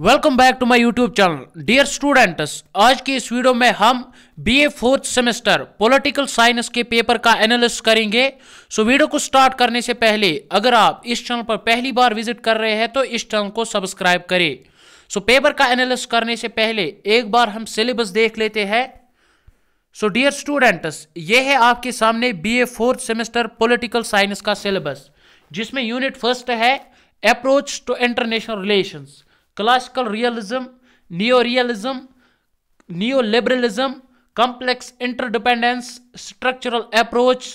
Welcome back to my YouTube channel dear students आज की इस वीडियो में हम BA fourth semester political science के पेपर का एनालिस करेंगे सो so, वीडियो को स्टार्ट करने से पहले अगर आप इस चैनल पर पहली बार विजिट कर रहे हैं तो इस चैनल को सब्सक्राइब करें सो so, पेपर का एनालिस करने से पहले एक बार हम सिलेबस देख लेते हैं सो डियर स्टूडेंट्स ये है आपके सामने B A fourth semester political science का सिलेबस जिसमें यूनिट फर्स्ट है approach to international relations classical realism neo realism neo liberalism complex interdependence structural approach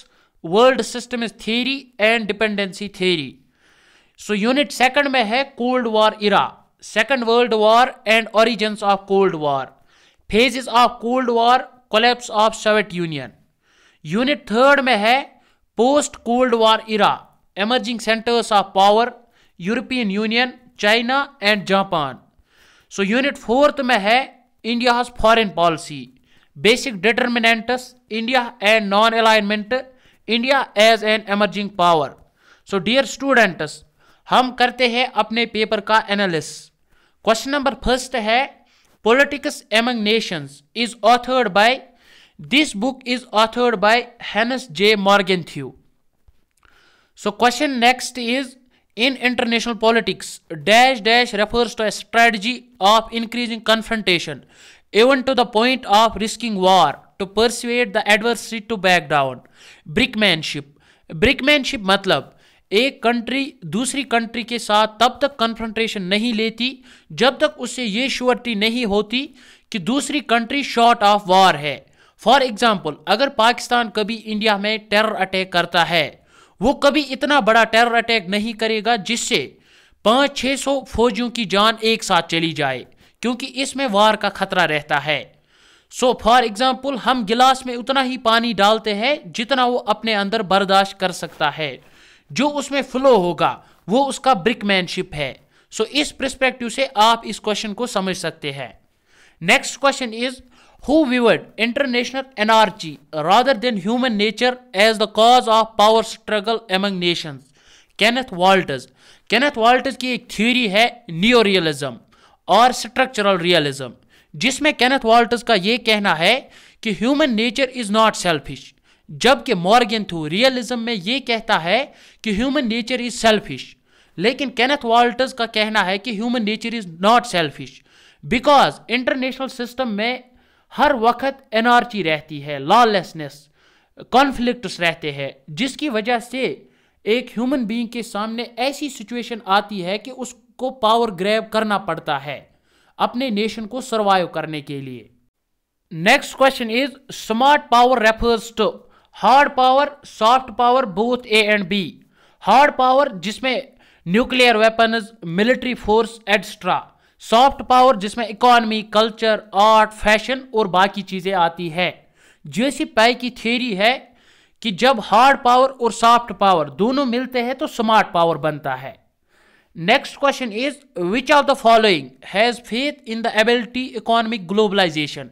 world system is theory and dependency theory so unit second में है cold war era second world war and origins of cold war phases of cold war collapse of Soviet union unit third में है post cold war era emerging centres of power European union China and Japan so unit fourth में है India foreign policy basic determinants India and non alignment India as an emerging power so dear students हम करते हैं अपने paper का analysis question number first है politics among nations is authored by this book is authored by Hans J Morgenthau so question next is in international politics dash dash refers to a strategy of increasing confrontation even to the point of risking war to persuade the adversary to back down brinkmanship brinkmanship मतलब एक country दूसरी country के साथ तब तक confrontation नहीं लेती जब तक उससे ये श्योरिटी नहीं होती कि दूसरी कंट्री शॉर्ट ऑफ वॉर है फॉर एग्जाम्पल अगर पाकिस्तान कभी इंडिया में टेरर अटैक करता है वो कभी इतना बड़ा टेरर अटैक नहीं करेगा जिससे पाँच छः सौ फौजियों की जान एक साथ चली जाए क्योंकि इसमें वार का खतरा रहता है सो फॉर एग्ज़ाम्पल हम गिलास में उतना ही पानी डालते हैं जितना वो अपने अंदर बर्दाश्त कर सकता है जो उसमें फ्लो होगा वो उसका ब्रिकमैनशिप है सो so, इस प्रस्पेक्टिव से आप इस क्वेश्चन को समझ सकते हैं next question is who viewed international anarchy rather than human nature as the cause of power struggle among nations. Kenneth Waltz Kenneth Waltz की एक थ्योरी है नियो रियलिज्म और स्ट्रक्चरल रियलिज्म जिसमें कैनेथ वाल्टज का ये कहना है कि human nature is not selfish जबकि मॉर्गन थू रियलिज्म में ये कहता है कि ह्यूमन नेचर इज सेल्फिश लेकिन कैनथ वाल्टज का कहना है कि human nature is not selfish because international system में हर वक्त एनर्जी रहती है लॉलेसनेस कॉन्फ्लिक्ट्स रहते हैं जिसकी वजह से एक ह्यूमन बीइंग के सामने ऐसी सिचुएशन आती है कि उसको पावर ग्रैब करना पड़ता है अपने नेशन को सर्वाइव करने के लिए next question is smart power refers to hard power soft power both A and B hard power जिसमें nuclear weapons military force etcetera soft power जिसमें इकोनॉमी कल्चर आर्ट फैशन और बाकी चीज़ें आती है जेसी पाई की थ्योरी है कि जब हार्ड पावर और सॉफ्ट पावर दोनों मिलते हैं तो स्मार्ट पावर बनता है next question is which of the following has faith in the ability economic globalisation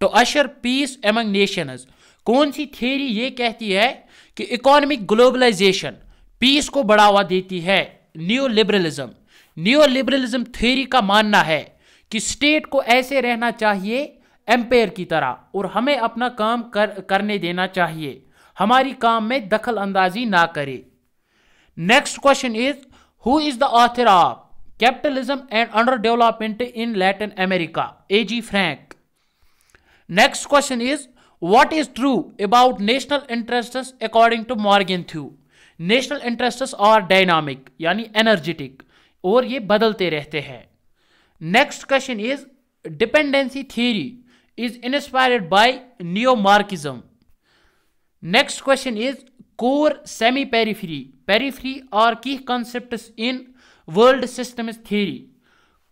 to usher peace among nations कौन सी थ्योरी ये कहती है कि इकोनॉमिक ग्लोबलाइजेशन पीस को बढ़ावा देती है न्यू लिबरलिज्म न्यू थ्योरी का मानना है कि स्टेट को ऐसे रहना चाहिए एम्पेयर की तरह और हमें अपना काम कर करने देना चाहिए हमारी काम में दखल अंदाजी ना करे next question is who is the author of capitalism and under development in Latin America A G Frank next question is what is true about national interest according to Morgenthau national interest are dynamic यानी energetic और ये बदलते रहते हैं next question is dependency theory is inspired by neo Marxism next question is core semi periphery periphery are की concept in world system theory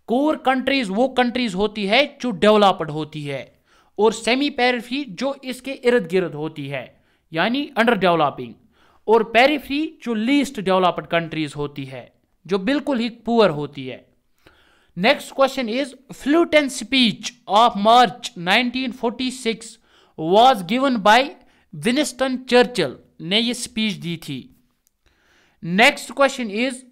core countries वो countries होती है जो डेवलप्ड होती है और सेमी पेरीफ्री जो इसके इर्द गिर्द होती है यानी अंडर डेवलपिंग और पेरीफ्री जो लीस्ट डेवलप्ड कंट्रीज होती है जो बिल्कुल ही पुअर होती है next question is Fulton speech of March 1946 was given by Winston Churchill ने ये स्पीच दी थी next question is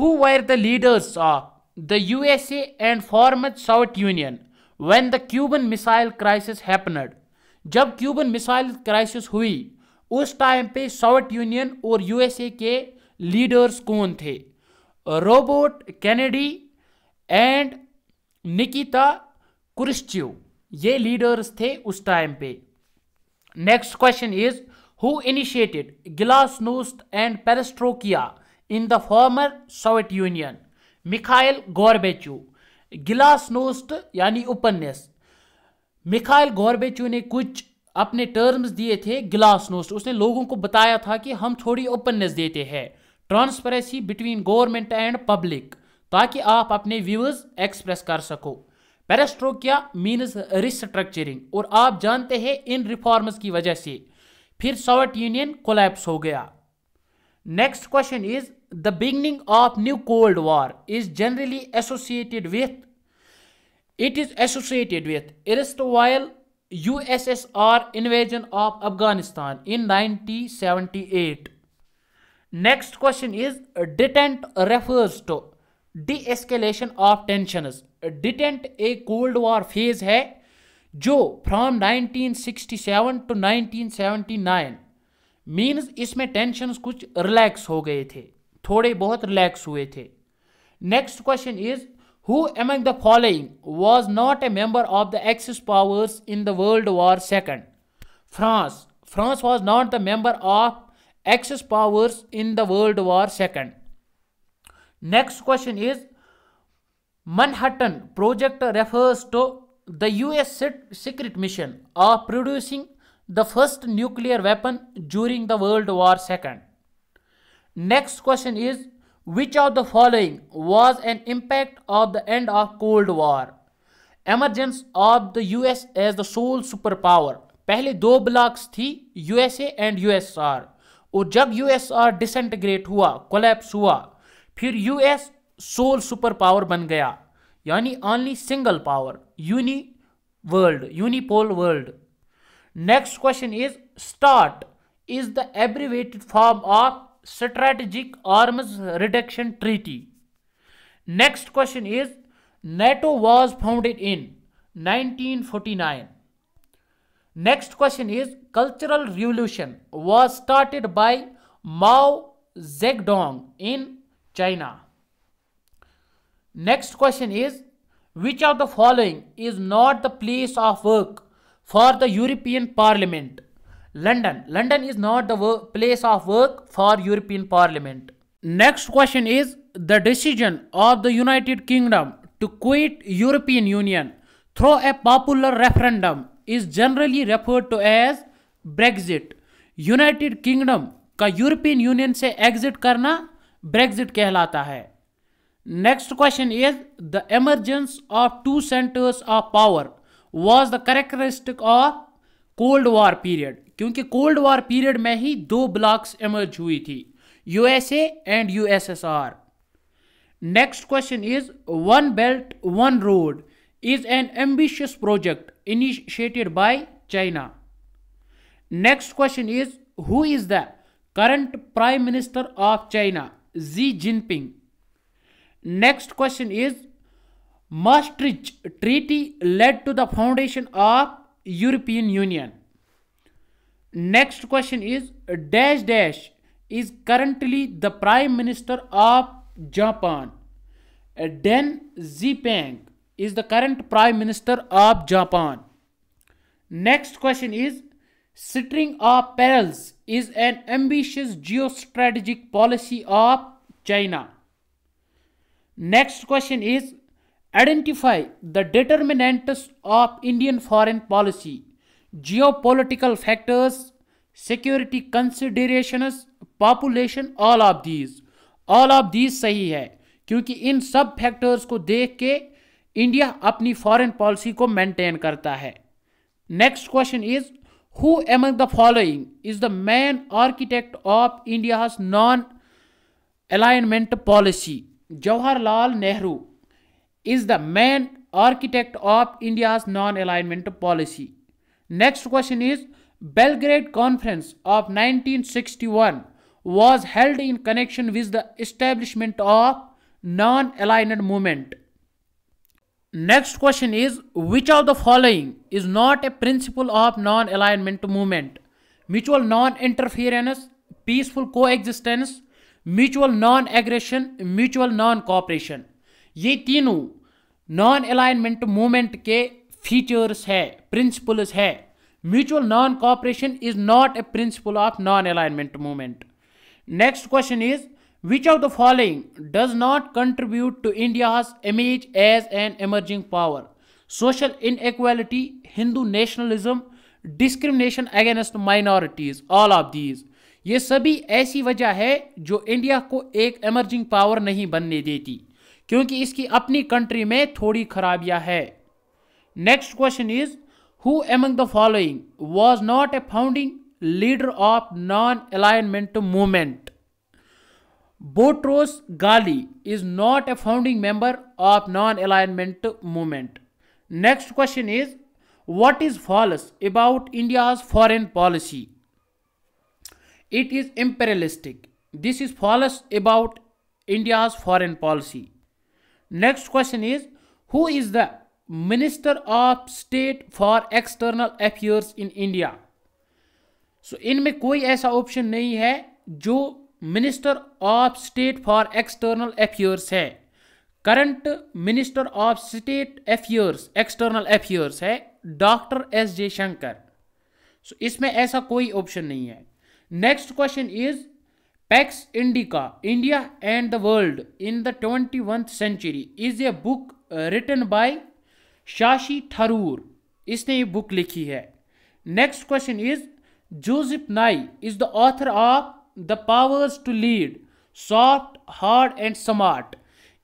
who were the leaders of the USA and former south union when the Cuban missile crisis happened जब Cuban missile crisis हुई उस time पे south union और USA के लीडर्स कौन थे Robert Kennedy and Nikita Khrushchev ये leaders थे उस टाइम पे next question is who initiated glasnost and perestroika in the former Soviet union Mikhail Gorbachev glasnost यानी उपन्यास मिखाइल गौरबेचू ने कुछ अपने टर्म्स दिए थे गिलासनोस्ट उसने लोगों को बताया था कि हम थोड़ी उपन्यास देते हैं transparency between government and public ताकि आप अपने व्यूज एक्सप्रेस कर सको पेरेस्ट्रोकिया मीन्स रिस्ट्रक्चरिंग और आप जानते हैं इन रिफॉर्म्स की वजह से फिर सोवियत यूनियन कोलैप्स हो गया next question is the beginning of new cold war is generally associated with U S S R invasion of Afghanistan in nineteen in 1978. Next question is detent refers to de-escalation of tensions. Detent a Cold War phase hai jo from 1967 to 1979 means isme tensions kuch relax ho gaye the thode bahut relax hue the. Next question is who among the following was not a member of the Axis powers in the World War II? France. France was not a member of Axis powers in the World War II. Next question is Manhattan Project refers to the US secret mission of producing the first nuclear weapon during the World War II. Next question is which of the following was an impact of the end of Cold War? Emergence of the US as the sole superpower. पहले दो blocks थी USA and USSR. और जब USR डिसंटग्रेट हुआ collapse हुआ फिर US soul super power बन गया यानी only single power uni world unipole world next question is START is the abbreviated form of strategic arms reduction treaty next question is NATO was founded in 1949 next question is Cultural Revolution was started by Mao Zedong in China. Next question is Which of the following is not the place of work for the European Parliament? London. London is not the place of work for European Parliament. Next question is the decision of the United Kingdom to quit European Union through a popular referendum is generally referred to as Brexit United Kingdom का European union से exit करना Brexit कहलाता है next question is the emergence of two centres of power was the characteristic of cold war period क्योंकि cold war period में ही दो blocks emerge हुई थी USA and USSR next question is one belt one road is an ambitious project initiated by China Next question is Who is the current Prime Minister of China? Xi Jinping. Next question is Maastricht Treaty led to the foundation of European Union. Next question is dash dash is currently the Prime Minister of Japan. Then Zipang is the current Prime Minister of Japan. Next question is String of perils is an ambitious geostrategic policy of China. Next question is identify the determinants of Indian foreign policy, geopolitical factors, security considerations, population, all of these. All of these सही है क्योंकि इन सब factors को देख के India अपनी foreign policy को maintain करता है next question is Who among the following is the main architect of India's non alignment policy? Jawaharlal Nehru is the main architect of India's non alignment policy. Next question is Belgrade Conference of 1961 was held in connection with the establishment of non aligned movement next question is which of the following is not a principle of non alignment movement mutual non interference peaceful co existence mutual non aggression mutual non cooperation ये तीनों non alignment movement के features है principles है mutual non cooperation is not a principle of non alignment movement next question is Which of the following does not contribute to India's image as an emerging power? Social inequality, Hindu nationalism, discrimination against minorities all of these ये सभी ऐसी वजह है जो India को एक emerging power नहीं बनने देती क्योंकि इसकी अपनी कंट्री में थोड़ी खराबियां है next question is who among the following was not a founding leader of non alignment movement Botros Ghali is not a founding member of non-alignment movement. Next question is, what is false about India's foreign policy? It is imperialistic. This is false about India's foreign policy. Next question is, who is the Minister of State for External Affairs in India? so, in me, ऐसा option option है jo minister of state for external affairs है current minister of state affairs external affairs है doctor S Jaishankar so इसमें ऐसा कोई option नहीं है next question is Pax Indica India and the world in the twenty वंथ century is a book written by Shashi Tharoor इसने ये बुक लिखी है next question is Joseph Nye is the author of the powers to lead soft hard and smart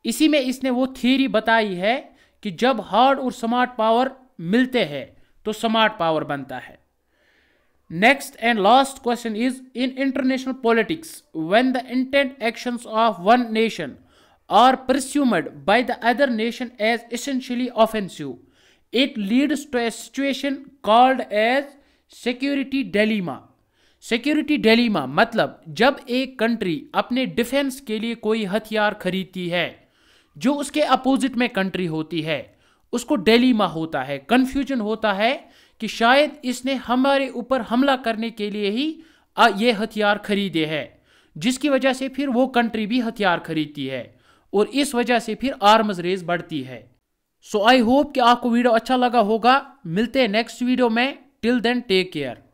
इसी में इसने वो theory बताई है कि जब हार्ड और स्मार्ट पावर मिलते हैं तो स्मार्ट पावर बनता है next and last question is in international politics when the intent actions of one nation are presumed by the other nation as essentially offensive it leads to a situation called as security dilemma security dilemma मतलब जब एक country अपने defence के लिए कोई हथियार खरीदती है जो उसके अपोजिट में कंट्री होती है उसको डेलीमा होता है कन्फ्यूजन होता है कि शायद इसने हमारे ऊपर हमला करने के लिए ही ये हथियार खरीदे हैं जिसकी वजह से फिर वो कंट्री भी हथियार खरीदती है और इस वजह से फिर आर्म्स रेस बढ़ती है सो आई होप कि आपको वीडियो अच्छा लगा होगा मिलते हैं नेक्स्ट वीडियो में टिल देन टेक केयर